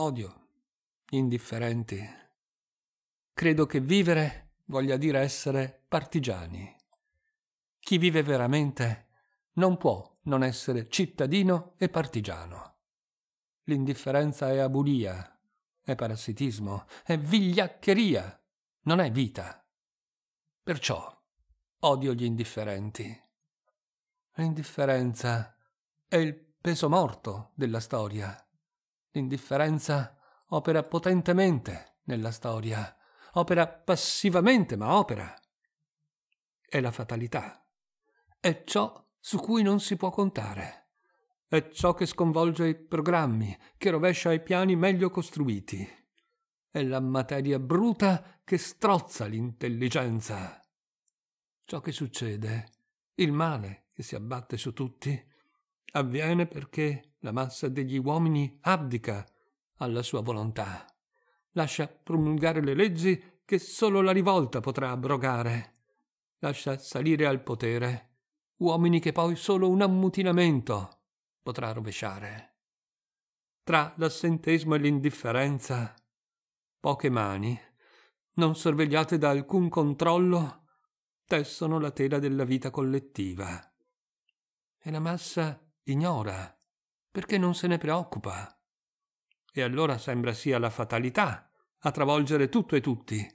Odio gli indifferenti. Credo che vivere voglia dire essere partigiani. Chi vive veramente non può non essere cittadino e partigiano. L'indifferenza è abulia, è parassitismo, è vigliaccheria, non è vita. Perciò odio gli indifferenti. L'indifferenza è il peso morto della storia. L'indifferenza opera potentemente nella storia, opera passivamente, ma opera. È la fatalità. È ciò su cui non si può contare. È ciò che sconvolge i programmi, che rovescia i piani meglio costruiti. È la materia bruta che strozza l'intelligenza. Ciò che succede, il male che si abbatte su tutti, avviene perché la massa degli uomini abdica alla sua volontà, lascia promulgare le leggi che solo la rivolta potrà abrogare, lascia salire al potere uomini che poi solo un ammutinamento potrà rovesciare. Tra l'assentesmo e l'indifferenza, poche mani, non sorvegliate da alcun controllo, tessono la tela della vita collettiva. E la massa ignora, perché non se ne preoccupa. E allora sembra sia la fatalità a travolgere tutto e tutti.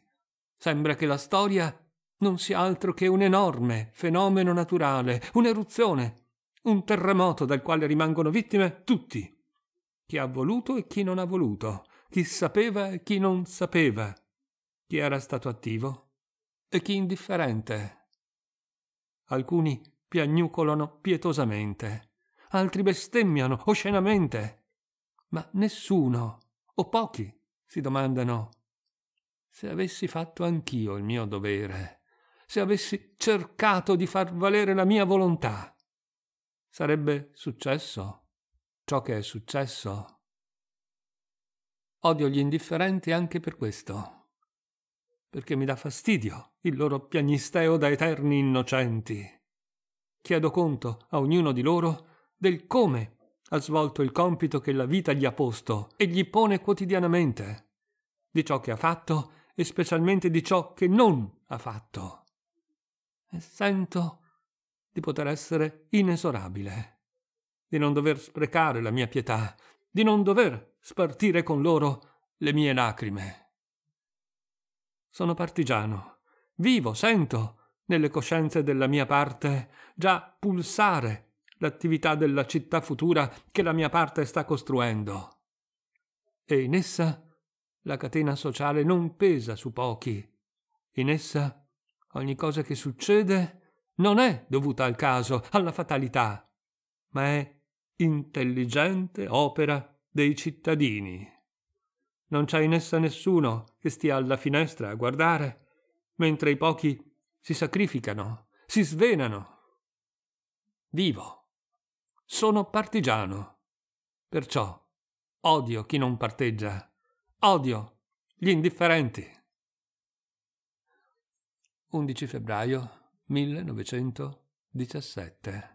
Sembra che la storia non sia altro che un enorme fenomeno naturale, un'eruzione, un terremoto dal quale rimangono vittime tutti. Chi ha voluto e chi non ha voluto, chi sapeva e chi non sapeva, chi era stato attivo e chi indifferente. Alcuni piagnucolano pietosamente altri bestemmiano oscenamente. Ma nessuno, o pochi, si domandano se avessi fatto anch'io il mio dovere, se avessi cercato di far valere la mia volontà, sarebbe successo ciò che è successo. Odio gli indifferenti anche per questo, perché mi dà fastidio il loro piagnisteo da eterni innocenti. Chiedo conto a ognuno di loro del come ha svolto il compito che la vita gli ha posto e gli pone quotidianamente, di ciò che ha fatto e specialmente di ciò che non ha fatto. E sento di poter essere inesorabile, di non dover sprecare la mia pietà, di non dover spartire con loro le mie lacrime. Sono partigiano, vivo, sento nelle coscienze della mia parte già pulsare l'attività della città futura che la mia parte sta costruendo. E in essa la catena sociale non pesa su pochi. In essa ogni cosa che succede non è dovuta al caso, alla fatalità, ma è intelligente opera dei cittadini. Non c'è in essa nessuno che stia alla finestra a guardare, mentre i pochi si sacrificano, si svenano. Vivo. Sono partigiano. Perciò odio chi non parteggia, odio gli indifferenti. 11 febbraio 1917